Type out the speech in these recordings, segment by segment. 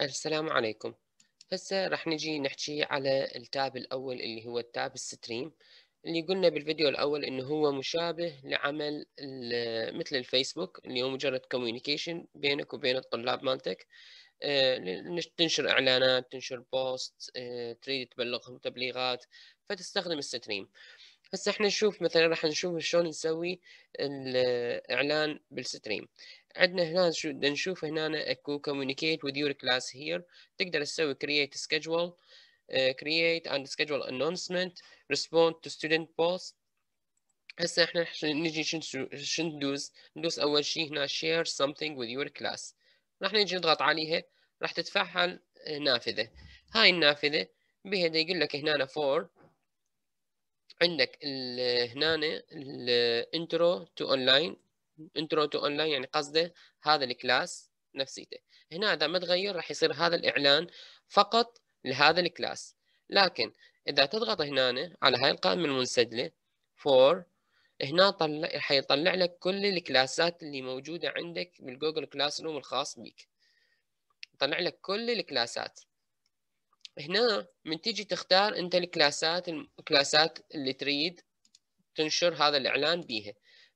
السلام عليكم هسه راح نجي نحكي على التاب الأول اللي هو التاب الستريم اللي قلنا بالفيديو الأول إنه هو مشابه لعمل مثل الفيسبوك اللي هو مجرد كوميونيكيشن بينك وبين الطلاب مالتك آه، تنشر إعلانات تنشر بوست آه، تريد تبلغهم تبليغات فتستخدم الستريم هسه احنا نشوف مثلا راح نشوف شلون نسوي الاعلان بالستريم عندنا هنا شو نشوف هنا اكو communicate with your class here تقدر تسوي create schedule كرييت آه، create and schedule announcement respond to student هسه احنا نجي شو ندوز ندوز اول شيء هنا share something with your class راح نجي نضغط عليها راح تتفعل نافذه هاي النافذه بها يقول لك هنا for عندك هنا الانترو تو اونلاين انترو تو اونلاين يعني قصده هذا الكلاس نفسيته هنا اذا ما تغير راح يصير هذا الاعلان فقط لهذا الكلاس لكن اذا تضغط هنا على هاي القائمه المنسدله فور هنا طلع حيطلع لك كل الكلاسات اللي موجوده عندك بالجوجل كلاس روم الخاص بك طلع لك كل الكلاسات هنا من تيجي تختار انت الكلاسات الكلاسات اللي تريد تنشر هذا الاعلان بيها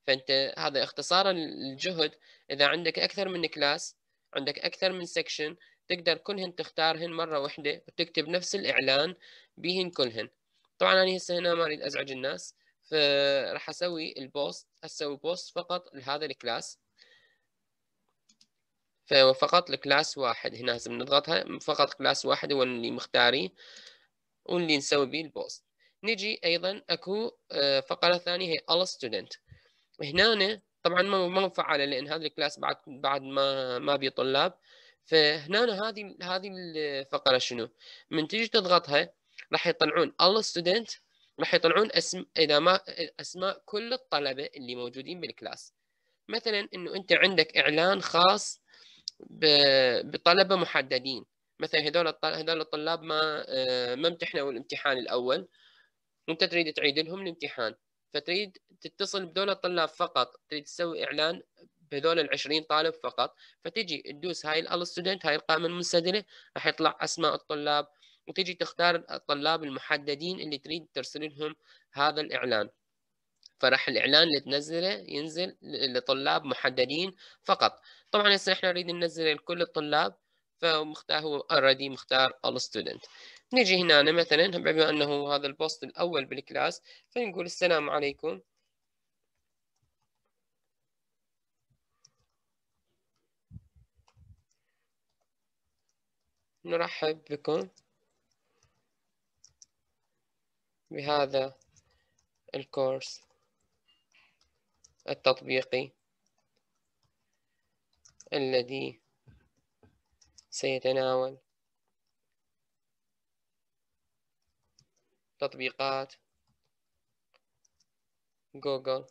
فانت هذا اختصارا الجهد اذا عندك اكثر من كلاس عندك اكثر من سكشن تقدر كلهن تختارهن مره واحده وتكتب نفس الاعلان بهن كلهن طبعا انا هسه هنا ما اريد ازعج الناس فراح اسوي البوست اسوي بوست فقط لهذا الكلاس فقط الكلاس واحد هنا لازم نضغطها فقط كلاس واحد هو اللي مختاريه واللي نسوي به البوست نجي ايضا اكو آه، فقره ثانيه هي all student هنا طبعا ما ما مفعله لان هذا الكلاس بعد بعد ما ما بي طلاب فهنا هذه هذه الفقره شنو من تجي تضغطها راح يطلعون all student راح يطلعون اسم اذا ما اسماء كل الطلبه اللي موجودين بالكلاس مثلا انه انت عندك اعلان خاص بطلبه محددين مثلا هذول هذول الطلاب ما آه، ما امتحنوا الامتحان الاول وانت تريد تعيد لهم الامتحان فتريد تتصل بذول الطلاب فقط تريد تسوي اعلان بهذول ال 20 طالب فقط فتجي تدوس هاي الال ستودنت هاي القائمه المنسدله راح يطلع اسماء الطلاب وتجي تختار الطلاب المحددين اللي تريد ترسل لهم هذا الاعلان فراح الاعلان اللي تنزله ينزل لطلاب محددين فقط طبعا هسه احنا نريد ننزله لكل الطلاب فمختار هو اوريدي مختار student نجي هنا مثلا بما انه هذا البوست الاول بالكلاس فنقول السلام عليكم نرحب بكم بهذا الكورس التطبيقي الذي سيتناول تطبيقات جوجل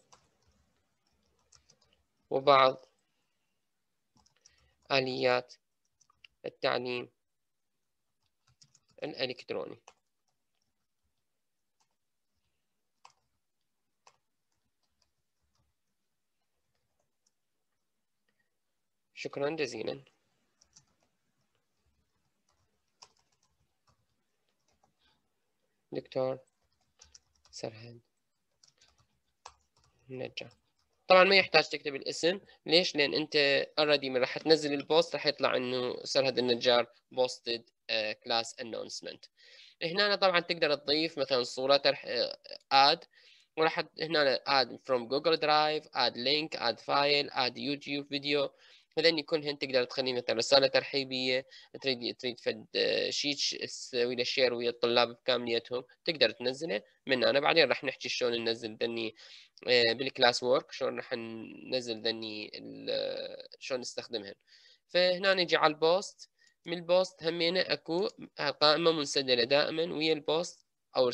وبعض آليات التعليم الإلكتروني شكرا جزيلا دكتور سرهان نجا طبعا ما يحتاج تكتب الاسم ليش لان انت اوريدي من راح تنزل البوست راح يطلع انه سرهد النجار بوستد كلاس آه، انونسمنت هنا طبعا تقدر تضيف مثلا صوره ترح آه، اد وراح هنا اد فروم جوجل درايف اد لينك اد فايل اد يوتيوب فيديو يكون كلهن تقدر تخلي مثلا رساله ترحيبيه تريد تريد فد آه، شيء تسوي له شير ويا الطلاب بكامليتهم تقدر تنزله من انا بعدين راح نحكي شلون ننزل ذني آه، بالكلاس وورك شلون راح ننزل ذني آه، شلون نستخدمهن فهنا نجي على البوست من البوست همينه اكو قائمه منسدله دائما ويا البوست او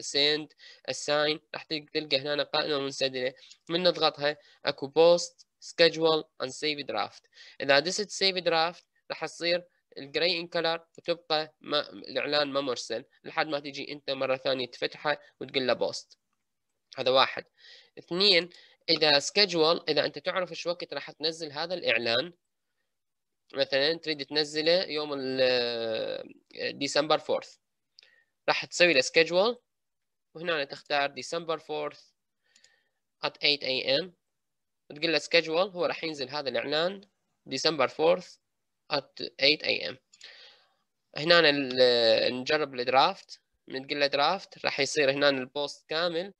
سند اساين راح تلقى هنا قائمه منسدله من نضغطها اكو بوست schedule and save draft اذا دست save draft راح تصير الجراي ان كلر وتبقى ما الاعلان ما مرسل لحد ما تجي انت مره ثانيه تفتحه وتقول له بوست هذا واحد اثنين اذا سكجول اذا انت تعرف ايش وقت راح تنزل هذا الاعلان مثلا تريد تنزله يوم ديسمبر 4 راح تسوي له سكجول وهنا تختار ديسمبر 4 at 8 am وتقول له سكجول هو راح ينزل هذا الاعلان ديسمبر 4 at 8 am هنا نجرب الدرافت بنقول له درافت راح يصير هنا البوست كامل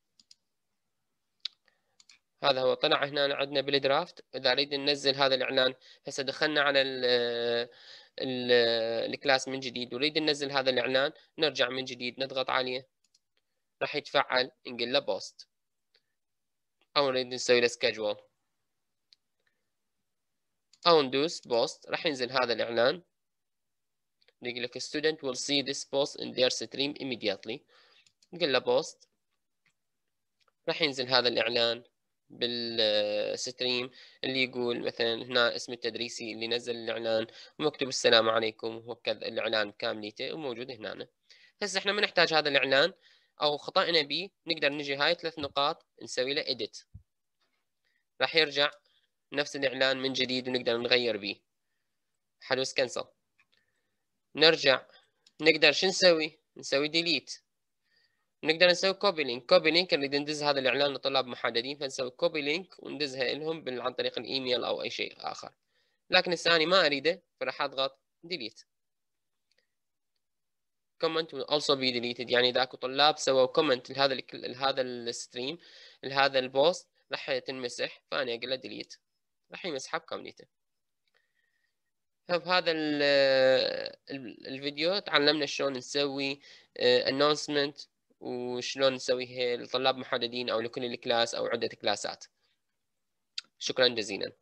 هذا هو طلع هنا عندنا بالدرافت اذا اريد ننزل هذا الاعلان هسه دخلنا على ال الكلاس من جديد ونريد ننزل هذا الاعلان نرجع من جديد نضغط عليه راح يتفعل نقول له بوست او نريد نسوي له سكجول اون induced post راح ينزل هذا الاعلان نقول لك student will see this post in their stream immediately نقول له post راح ينزل هذا الاعلان بالستريم اللي يقول مثلا هنا اسم التدريسي اللي نزل الاعلان ومكتوب السلام عليكم وكذا الاعلان كامليته وموجود هنا هسه احنا ما نحتاج هذا الاعلان او خطأنا به نقدر نجي هاي ثلاث نقاط نسوي له edit راح يرجع نفس الإعلان من جديد ونقدر نغير به حدوس كنسل نرجع نقدر شو نسوي نسوي ديليت نقدر نسوي كوبي لينك كوبي لينك نريد ندز هذا الإعلان لطلاب محددين فنسوي كوبي لينك وندزها لهم عن طريق الإيميل أو أي شيء آخر لكن الثاني ما أريده فراح أضغط ديليت كومنت will also be deleted يعني اذا اكو طلاب سووا كومنت لهذا لهذا الستريم لهذا البوست راح تنمسح فانا اقول له delete راح يسحب كامليته فبهذا الفيديو تعلمنا شلون نسوي آه، announcement وشلون نسويها لطلاب محددين او لكل الكلاس او عده كلاسات شكرا جزيلا